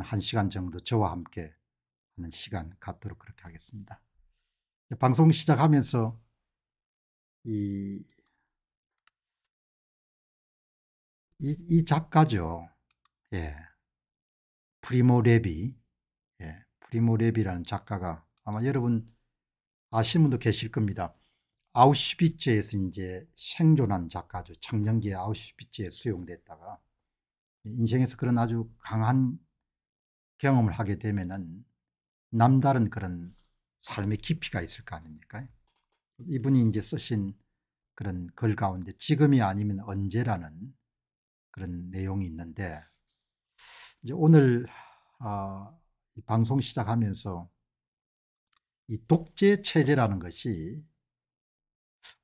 한 시간 정도 저와 함께 하는 시간 갖도록 그렇게 하겠습니다. 방송 시작하면서 이, 이, 이 작가죠. 예. 프리모 레비. 예. 프리모 레비라는 작가가 아마 여러분 아시는 분도 계실 겁니다. 아우슈비츠에서 이제 생존한 작가죠. 청년기에 아우슈비츠에 수용됐다가 인생에서 그런 아주 강한 경험을 하게 되면은 남다른 그런 삶의 깊이가 있을 거 아닙니까? 이분이 이제 쓰신 그런 글 가운데 지금이 아니면 언제라는 그런 내용이 있는데 이제 오늘 어, 방송 시작하면서 이 독재 체제라는 것이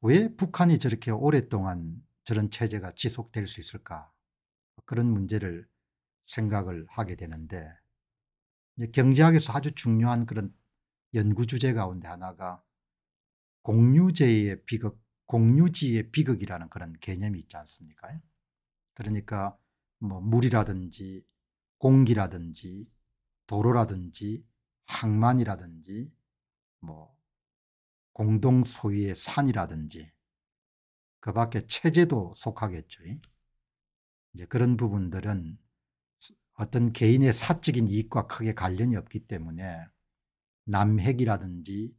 왜 북한이 저렇게 오랫동안 저런 체제가 지속될 수 있을까 그런 문제를 생각을 하게 되는데 이제 경제학에서 아주 중요한 그런 연구 주제 가운데 하나가 공유제의 비극, 공유지의 비극이라는 그런 개념이 있지 않습니까? 그러니까 뭐 물이라든지 공기라든지 도로라든지 항만이라든지 뭐 공동 소유의 산이라든지 그 밖에 체제도 속하겠죠. 이제 그런 부분들은 어떤 개인의 사적인 이익과 크게 관련이 없기 때문에 남핵이라든지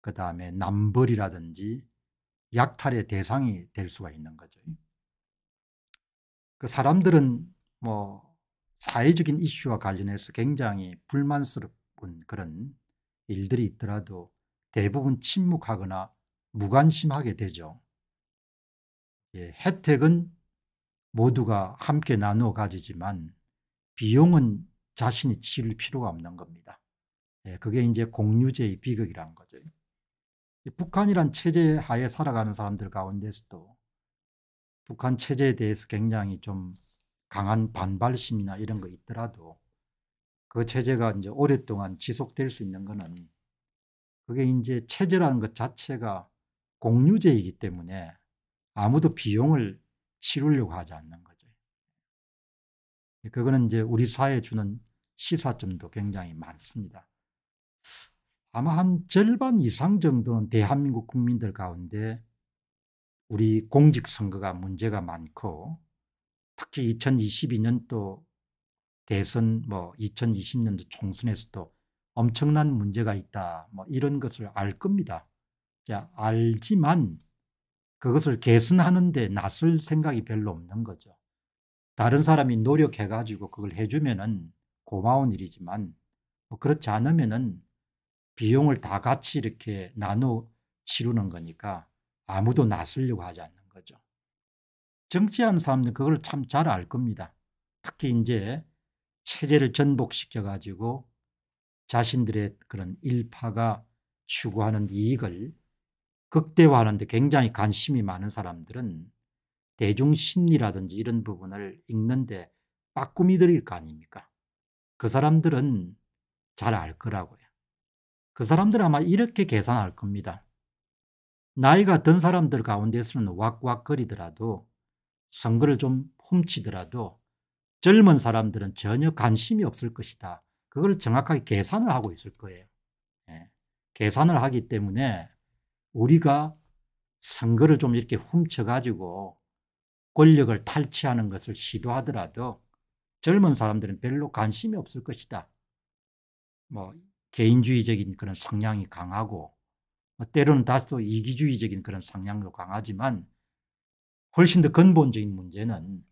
그 다음에 남벌이라든지 약탈의 대상이 될 수가 있는 거죠. 그 사람들은 뭐 사회적인 이슈와 관련해서 굉장히 불만스러운 그런 일들이 있더라도 대부분 침묵하거나 무관심하게 되죠. 예, 혜택은 모두가 함께 나누어 가지지만 비용은 자신이 치를 필요가 없는 겁니다. 예, 그게 이제 공유제의 비극이라는 거죠. 북한이란 체제 하에 살아가는 사람들 가운데서도 북한 체제에 대해서 굉장히 좀 강한 반발심이나 이런 거 있더라도 그 체제가 이제 오랫동안 지속될 수 있는 거는 그게 이제 체제라는 것 자체가 공유제이기 때문에 아무도 비용을 치르려고 하지 않는 거예요. 예, 그거는 이제 우리 사회에 주는 시사점도 굉장히 많습니다. 아마 한 절반 이상 정도는 대한민국 국민들 가운데 우리 공직선거가 문제가 많고 특히 2022년도 대선 뭐 2020년도 총선에서도 엄청난 문제가 있다 뭐 이런 것을 알 겁니다. 자, 알지만 그것을 개선하는 데낯설 생각이 별로 없는 거죠. 다른 사람이 노력해가지고 그걸 해주면은 고마운 일이지만 뭐 그렇지 않으면은 비용을 다 같이 이렇게 나눠 치르는 거니까 아무도 나서려고 하지 않는 거죠. 정치하는 사람들 그걸 참 잘 알 겁니다. 특히 이제 체제를 전복시켜 가지고 자신들의 그런 일파가 추구하는 이익을 극대화하는데 굉장히 관심이 많은 사람들은 대중 심리라든지 이런 부분을 읽는데 빠꾸미들일 거 아닙니까? 그 사람들은 잘 알 거라고요. 그 사람들은 아마 이렇게 계산할 겁니다. 나이가 든 사람들 가운데서는 왁왁거리더라도 선거를 좀 훔치더라도 젊은 사람들은 전혀 관심이 없을 것이다. 그걸 정확하게 계산을 하고 있을 거예요. 예. 계산을 하기 때문에 우리가 선거를 좀 이렇게 훔쳐가지고 권력을 탈취하는 것을 시도하더라도 젊은 사람들은 별로 관심이 없을 것이다. 뭐 개인주의적인 그런 성향이 강하고 뭐 때로는 다소 이기주의적인 그런 성향도 강하지만 훨씬 더 근본적인 문제는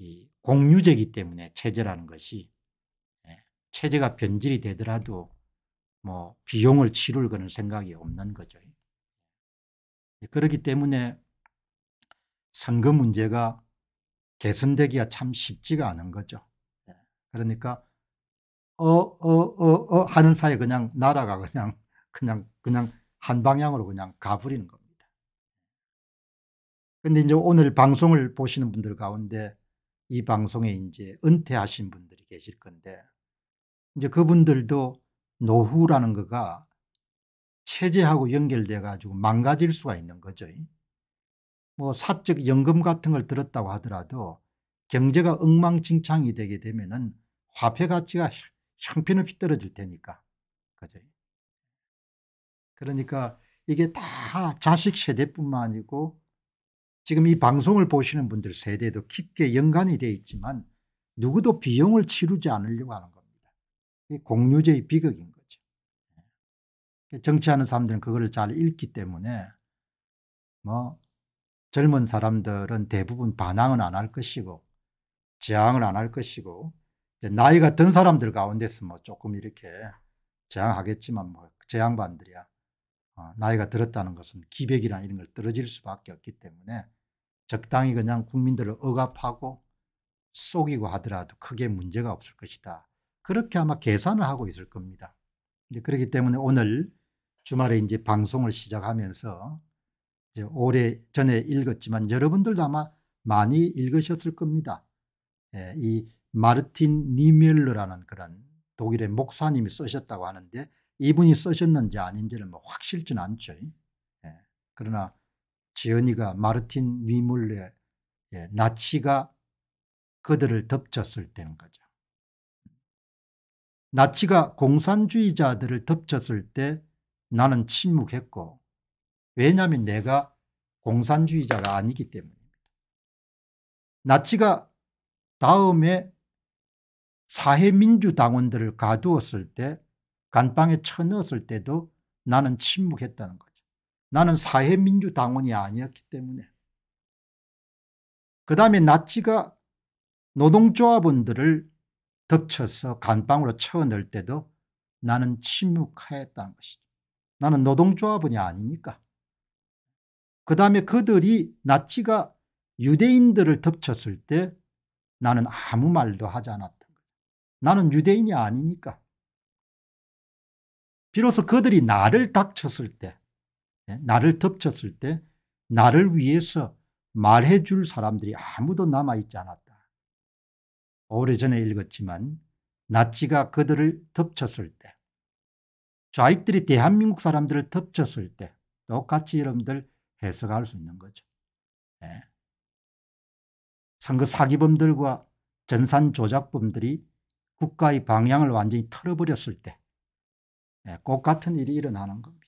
이 공유제이기 때문에 체제라는 것이 예, 체제가 변질이 되더라도 뭐 비용을 치룰 그런 생각이 없는 거죠. 예, 그렇기 때문에 선거 문제가 개선되기가 참 쉽지가 않은 거죠. 예. 그러니까 어 어 어어 어, 어, 어 하는 사이 그냥 나라가 그냥 그냥 그냥 한 방향으로 그냥 가버리는 겁니다. 근데 이제 오늘 방송을 보시는 분들 가운데 이 방송에 이제 은퇴하신 분들이 계실 건데 이제 그분들도 노후라는 거가 체제하고 연결돼 가지고 망가질 수가 있는 거죠. 뭐 사적 연금 같은 걸 들었다고 하더라도 경제가 엉망진창이 되게 되면은 화폐 가치가 형편없이 떨어질 테니까. 그죠? 그러니까 이게 다 자식 세대뿐만 아니고 지금 이 방송을 보시는 분들 세대도 깊게 연관이 되어 있지만 누구도 비용을 치르지 않으려고 하는 겁니다. 공유제의 비극인 거죠. 예. 그 정치하는 사람들은 그거를 잘 읽기 때문에 뭐 젊은 사람들은 대부분 반항은 안 할 것이고 저항을 안 할 것이고 나이가 든 사람들 가운데서 뭐 조금 이렇게 저항하겠지만 뭐 저항반들이야 어, 나이가 들었다는 것은 기백이나 이런 걸 떨어질 수밖에 없기 때문에 적당히 그냥 국민들을 억압하고 속이고 하더라도 크게 문제가 없을 것이다. 그렇게 아마 계산을 하고 있을 겁니다. 그렇기 때문에 오늘 주말에 이제 방송을 시작하면서 오래 전에 읽었지만 여러분들도 아마 많이 읽으셨을 겁니다. 예, 이 마르틴 니멜러라는 그런 독일의 목사님이 쓰셨다고 하는데 이분이 쓰셨는지 아닌지는 뭐 확실진 않죠. 예, 그러나 지연이가 마르틴 니물레 예, 나치가 그들을 덮쳤을 때는 거죠. 나치가 공산주의자들을 덮쳤을 때 나는 침묵했고 왜냐하면 내가 공산주의자가 아니기 때문입니다. 나치가 다음에 사회민주당원들을 가두었을 때 간방에 쳐넣었을 때도 나는 침묵했다는 거죠. 나는 사회민주당원이 아니었기 때문에. 그 다음에 나치가 노동조합원들을 덮쳐서 간방으로 쳐넣을 때도 나는 침묵하였다는 것이죠. 나는 노동조합원이 아니니까. 그 다음에 그들이 나치가 유대인들을 덮쳤을 때 나는 아무 말도 하지 않았던 거예 나는 유대인이 아니니까. 비로소 그들이 나를 닥쳤을 때 예, 나를 덮쳤을 때 나를 위해서 말해 줄 사람들이 아무도 남아있지 않았다. 오래전에 읽었지만 나치가 그들을 덮쳤을 때 좌익들이 대한민국 사람들을 덮쳤을 때 똑같이 여러분들 해석할 수 있는 거죠. 네. 선거 사기범들과 전산 조작범들이 국가의 방향을 완전히 털어버렸을 때꼭 예, 같은 일이 일어나는 겁니다.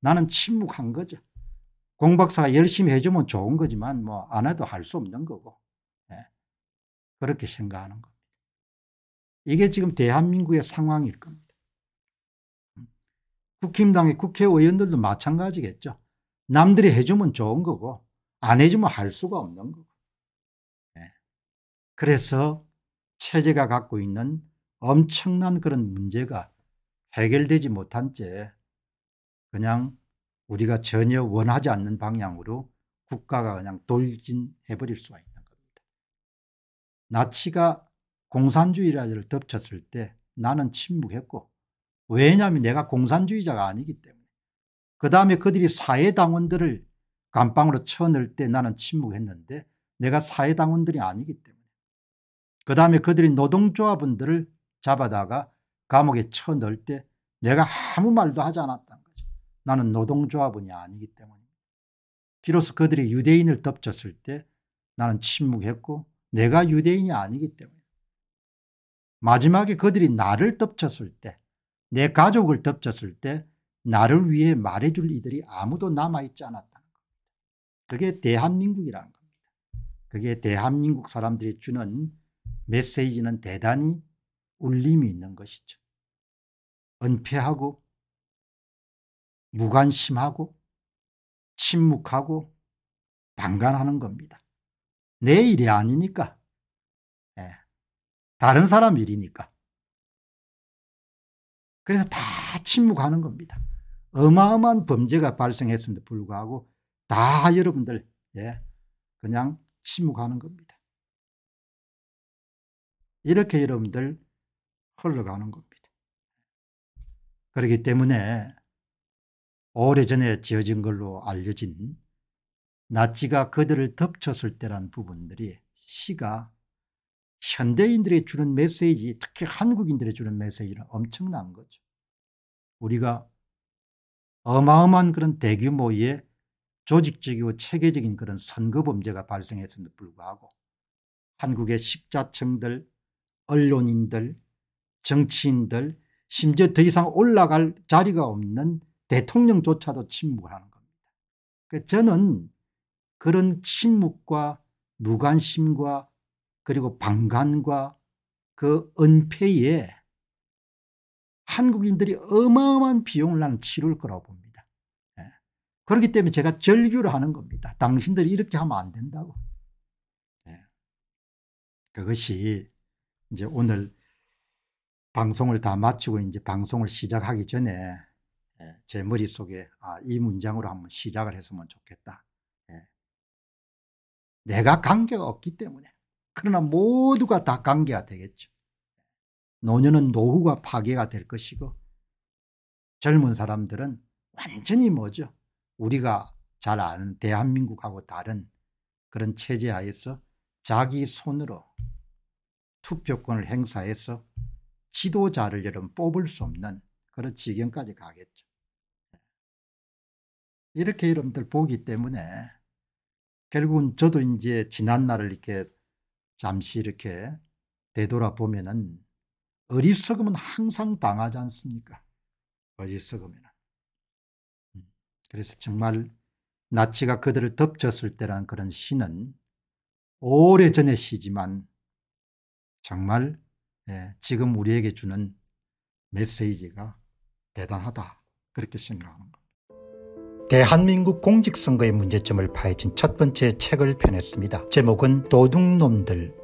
나는 침묵한 거죠. 공박사가 열심히 해주면 좋은 거지만 뭐 안 해도 할 수 없는 거고 예, 그렇게 생각하는 겁니다. 이게 지금 대한민국의 상황일 겁니다. 음. 국힘당의 국회의원들도 마찬가지겠죠. 남들이 해주면 좋은 거고 안 해주면 할 수가 없는 거고. 네. 그래서 체제가 갖고 있는 엄청난 그런 문제가 해결되지 못한 채 그냥 우리가 전혀 원하지 않는 방향으로 국가가 그냥 돌진해버릴 수가 있는 겁니다. 나치가 공산주의라를 덮쳤을 때 나는 침묵했고 왜냐하면 내가 공산주의자가 아니기 때문에 그 다음에 그들이 사회당원들을 감방으로 쳐넣을 때 나는 침묵했는데 내가 사회당원들이 아니기 때문에 그 다음에 그들이 노동조합원들을 잡아다가 감옥에 쳐넣을 때 내가 아무 말도 하지 않았다는 거죠. 나는 노동조합원이 아니기 때문입니다. 비로소 그들이 유대인을 덮쳤을 때 나는 침묵했고 내가 유대인이 아니기 때문에 마지막에 그들이 나를 덮쳤을 때 내 가족을 덮쳤을 때 나를 위해 말해줄 이들이 아무도 남아있지 않았다는 겁니다. 그게 대한민국이라는 겁니다. 그게 대한민국 사람들이 주는 메시지는 대단히 울림이 있는 것이죠. 은폐하고 무관심하고 침묵하고 방관하는 겁니다. 내 일이 아니니까 네. 다른 사람 일이니까 그래서 다 침묵하는 겁니다. 어마어마한 범죄가 발생했음에도 불구하고 다 여러분들 예, 그냥 침묵하는 겁니다. 이렇게 여러분들 흘러가는 겁니다. 그렇기 때문에 오래전에 지어진 걸로 알려진 나치가 그들을 덮쳤을 때란 부분들이 시가 현대인들이 주는 메시지 특히 한국인들이 주는 메시지는 엄청난 거죠. 우리가 어마어마한 그런 대규모의 조직적이고 체계적인 그런 선거 범죄가 발생했음에도 불구하고 한국의 식자층들, 언론인들, 정치인들 심지어 더 이상 올라갈 자리가 없는 대통령조차도 침묵하는 을 겁니다. 그러니까 저는 그런 침묵과 무관심과 그리고 방관과 그 은폐에 한국인들이 어마어마한 비용을 나는 치를 거라고 봅니다. 예. 그렇기 때문에 제가 절규를 하는 겁니다. 당신들이 이렇게 하면 안 된다고. 예. 그것이 이제 오늘 방송을 다 마치고 이제 방송을 시작하기 전에 예, 제 머릿속에 아, 이 문장으로 한번 시작을 했으면 좋겠다. 예. 내가 관계가 없기 때문에. 그러나 모두가 다 관계가 되겠죠. 노년은 노후가 파괴가 될 것이고 젊은 사람들은 완전히 뭐죠 우리가 잘 아는 대한민국하고 다른 그런 체제 하에서 자기 손으로 투표권을 행사해서 지도자를 여러분 뽑을 수 없는 그런 지경까지 가겠죠. 예. 이렇게 여러분들 보기 때문에 결국은 저도 이제 지난 날을 이렇게 잠시 이렇게 되돌아보면은 어리석으면 항상 당하지 않습니까? 어리석으면. 음, 그래서 정말 나치가 그들을 덮쳤을 때란 그런 시는 오래전의 시지만 정말 예, 지금 우리에게 주는 메시지가 대단하다 그렇게 생각합니다 대한민국 공직선거의 문제점을 파헤친 첫 번째 책을 펴냈습니다. 제목은 도둑놈들